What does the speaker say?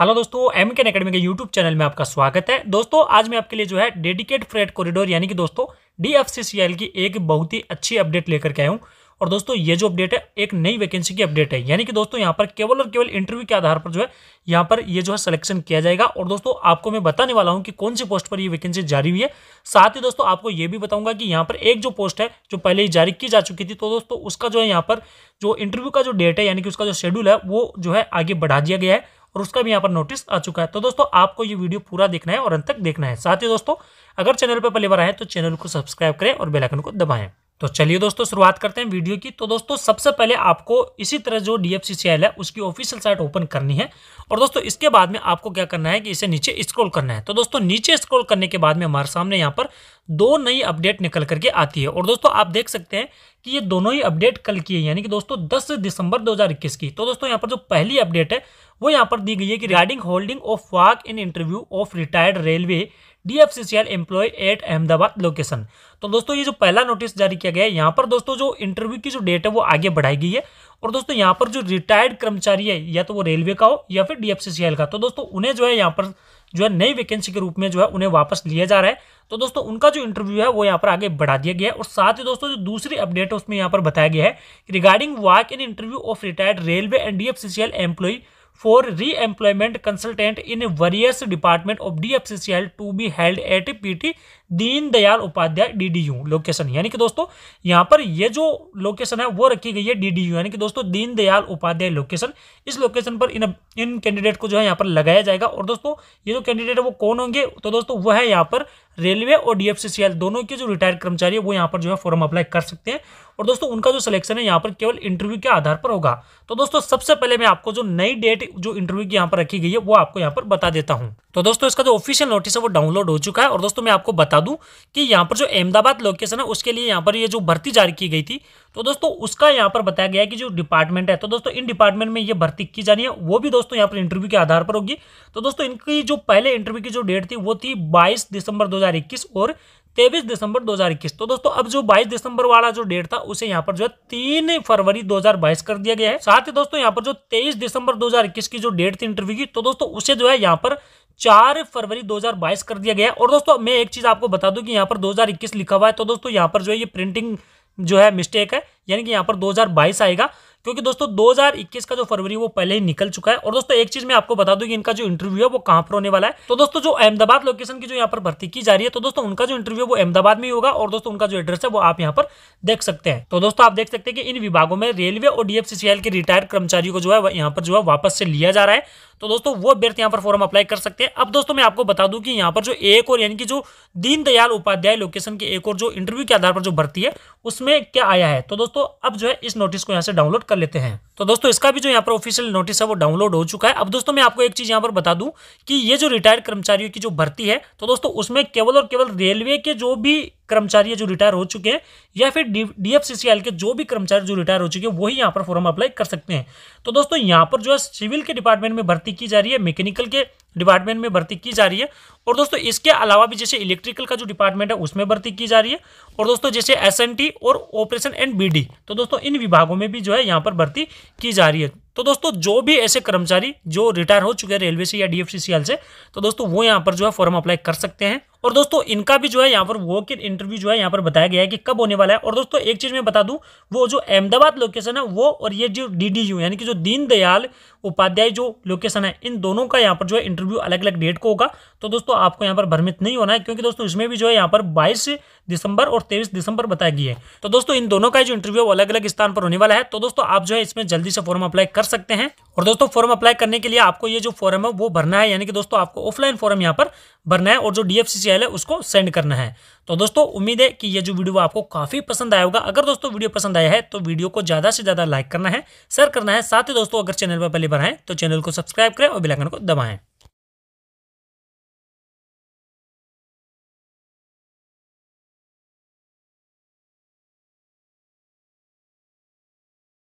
hello दोस्तों M के academy के यूट्यूब चैनल में आपका स्वागत है दोस्तों आज मैं आपके लिए जो है डेडिकेट फ्रेट कॉरिडोर यानी कि दोस्तों डीएफसीसीएल की एक बहुत ही अच्छी अपडेट लेकर के आया हूँ और दोस्तों ये जो अपडेट है एक नई वैकेंसी की अपडेट है यानी कि दोस्तों यहाँ पर केवल और केवल इंटरव्यू के आधार पर जो है यहाँ पर ये जो है सिलेक्शन किया जाएगा और दोस्तों आपको मैं बताने वाला हूँ कि कौन सी पोस्ट पर ये वैकेंसी जारी हुई है साथ ही दोस्तों आपको ये भी बताऊंगा कि यहाँ पर एक जो पोस्ट है जो पहले ही जारी की जा चुकी थी तो दोस्तों उसका जो है यहाँ पर जो इंटरव्यू का जो डेट है यानी कि उसका जो शेड्यूल है वो जो है आगे बढ़ा दिया गया है और उसका भी यहाँ पर नोटिस आ चुका है तो दोस्तों आपको ये वीडियो पूरा देखना है और अंत तक देखना है साथ ही दोस्तों अगर चैनल पर पहली बार आए तो चैनल को सब्सक्राइब करें और बेलाइकन को दबाएं तो चलिए दोस्तों शुरुआत करते हैं वीडियो की तो दोस्तों सबसे पहले आपको इसी तरह जो डी है उसकी ऑफिशियल साइट ओपन करनी है और दोस्तों इसके बाद में आपको क्या करना है कि इसे नीचे स्क्रॉल करना है तो दोस्तों नीचे स्क्रॉल करने के बाद में हमारे सामने यहाँ पर दो नई अपडेट निकल करके आती है और दोस्तों आप देख सकते हैं कि ये दोनों ही अपडेट कल की है यानी कि दोस्तों दस दिसंबर दो की तो दोस्तों यहाँ पर जो पहली अपडेट है वो यहाँ पर दी गई है कि regarding holding of walk in interview of retired railway DFCCL employ at Ahmedabad location तो दोस्तों ये जो पहला नोटिस जारी किया गया है यहाँ पर दोस्तों जो इंटरव्यू की जो डेट है वो आगे बढ़ाई गई है और दोस्तों यहाँ पर जो रिटायर्ड कर्मचारी है या तो वो रेलवे का हो या फिर डीएफसीसीएल का तो दोस्तों उन्हें जो है यहाँ पर जो है नई वैकेंसी के रूप में जो है उन्हें वापस लिया जा रहा है तो दोस्तों उनका जो इंटरव्यू है वो यहाँ पर आगे बढ़ा दिया गया है और साथ ही दोस्तों जो दूसरी अपडेट है उसमें यहाँ पर बताया गया है regarding walk in interview of retired railway and L employ for re-employment consultant in various department of DFCCL to be held at PT Deendayal Upadhyaya DDU location यानी कि दोस्तों यहां पर ये जो लोकेशन है वो रखी गई है डीडीयू यानी कि दोस्तों दीनदयाल उपाध्याय लोकेशन इस लोकेशन पर इन इन कैंडिडेट को जो है यहां पर लगाया जाएगा और दोस्तों ये जो कैंडिडेट है वो कौन होंगे तो दोस्तों वह है यहाँ पर रेलवे और डीएफसीसीएल दोनों के जो रिटायर्ड कर्मचारी है वो यहाँ पर जो है फॉर्म अप्लाई कर सकते हैं और दोस्तों उनका जो सिलेक्शन है यहाँ पर केवल इंटरव्यू के आधार पर होगा तो दोस्तों सबसे पहले मैं आपको जो नई डेट जो इंटरव्यू की यहाँ पर रखी गई है वो आपको यहाँ पर बता देता हूँ तो दोस्तों इसका जो ऑफिशियल नोटिस है वो डाउनलोड हो चुका है और दोस्तों मैं आपको बता बता दूं कि यहाँ पर जो अहमदाबाद लोकेशन है उसके लिए यहाँ पर ये जो भर्ती जारी की गई थी तो दोस्तों उसका यहाँ पर बताया गया है कि जो डिपार्टमेंट है तो दोस्तों इन डिपार्टमेंट में ये भर्ती की जानी है वो भी दोस्तों यहाँ पर इंटरव्यू के आधार पर होगी तो दोस्तों इनकी जो पहले इंटरव्यू की जो डेट थी वो थी बाईस दिसंबर दो और तेईस दिसंबर 2021 तो दोस्तों अब जो 22 दिसंबर वाला जो डेट था उसे यहां पर जो है तीन फरवरी 2022 कर दिया गया है साथ ही दोस्तों यहां पर जो 23 दिसंबर 2021 की जो डेट थी इंटरव्यू की तो दोस्तों उसे जो है यहां पर चार फरवरी 2022 कर दिया गया और दोस्तों मैं एक चीज़ आपको बता दूं कि यहाँ पर 2021 लिखा हुआ है तो दोस्तों यहाँ पर जो है ये प्रिंटिंग जो है मिस्टेक है यानी कि यहाँ पर 2022 आएगा क्योंकि दोस्तों 2021 का जो फरवरी वो पहले ही निकल चुका है और दोस्तों एक चीज मैं आपको बता दूं कि इनका जो इंटरव्यू है वो कहां पर होने वाला है तो दोस्तों जो अहमदाबाद लोकेशन की जो यहाँ पर भर्ती की जा रही है तो दोस्तों उनका जो इंटरव्यू वो अहमदाबाद में होगा और दोस्तों उनका जो एड्रेस है वो आप यहाँ पर देख सकते हैं तो दोस्तों आप देख सकते हैं कि इन विभागों में रेलवे और डीएफसीसीएल के रिटायर्ड कर्मचारियों को जो है यहाँ पर जो है वापस से लिया जा रहा है तो दोस्तों वो व्यर्थ यहाँ पर फॉर्म अप्लाई कर सकते हैं अब दोस्तों मैं आपको बता दूं कि यहाँ पर जो एक और यानी कि जो दीनदयाल उपाध्याय लोकेशन के एक और जो इंटरव्यू के आधार पर जो भर्ती है उसमें क्या आया है तो दोस्तों अब जो है इस नोटिस को यहाँ से डाउनलोड कर लेते हैं तो दोस्तों इसका भी जो यहाँ पर ऑफिशियल नोटिस है वो डाउनलोड हो चुका है अब दोस्तों मैं आपको एक चीज़ यहाँ पर बता दूं कि ये जो रिटायर्ड कर्मचारियों की जो भर्ती है तो दोस्तों उसमें केवल और केवल रेलवे के जो भी कर्मचारी जो रिटायर हो चुके हैं या फिर डीएफसीसीएल के जो भी कर्मचारी जो रिटायर हो चुके हैं वही यहाँ पर फॉर्म अप्लाई कर सकते हैं तो दोस्तों यहाँ पर जो है सिविल के डिपार्टमेंट में भर्ती की जा रही है मैकेनिकल के डिपार्टमेंट में भर्ती की जा रही है और दोस्तों इसके अलावा भी जैसे इलेक्ट्रिकल का जो डिपार्टमेंट है उसमें भर्ती की जा रही है और दोस्तों जैसे एस और ऑपरेशन एंड बी तो दोस्तों इन विभागों में भी जो है यहाँ पर भर्ती की जा रही है तो दोस्तों जो भी ऐसे कर्मचारी जो रिटायर हो चुके हैं रेलवे से या डीएफसीसीएल से तो दोस्तों वो यहाँ पर जो है फॉर्म अप्लाई कर सकते हैं और दोस्तों इनका भी जो है यहाँ पर वो इन इंटरव्यू जो है यहाँ पर बताया गया है कि कब होने वाला है और दोस्तों एक चीज़ मैं बता दूं वो जो अहमदाबाद लोकेशन है वो और ये जो डीडीयू यानी कि जो दीनदयाल उपाध्याय जो लोकेशन है इन दोनों का यहाँ पर जो है इंटरव्यू अलग अलग डेट को होगा तो दोस्तों आपको यहाँ पर भ्रमित नहीं होना है क्योंकि दोस्तों इसमें भी जो है यहाँ पर बाईस दिसंबर और तेईस दिसंबर बताया गया है तो दोस्तों इन दोनों का जो इंटरव्यू अलग अलग स्थान पर होने वाला है तो दोस्तों आप जो है इसमें जल्दी से फॉर्म अप्लाई कर कर सकते हैं और दोस्तों फॉर्म अप्लाई करने के लिए आपको ये जो फॉर्म है वो भरना है यानी कि दोस्तों आपको ऑफलाइन फॉर्म यहाँ पर भरना है और जो डी है उसको सेंड करना है तो दोस्तों उम्मीद है कि ये जो वीडियो आपको काफ़ी पसंद आया होगा अगर दोस्तों वीडियो पसंद आया है तो वीडियो को ज़्यादा से ज़्यादा लाइक करना है शेयर करना है साथ ही दोस्तों अगर चैनल पर पहले बार तो चैनल को सब्सक्राइब करें और बिलाकन को दबाएं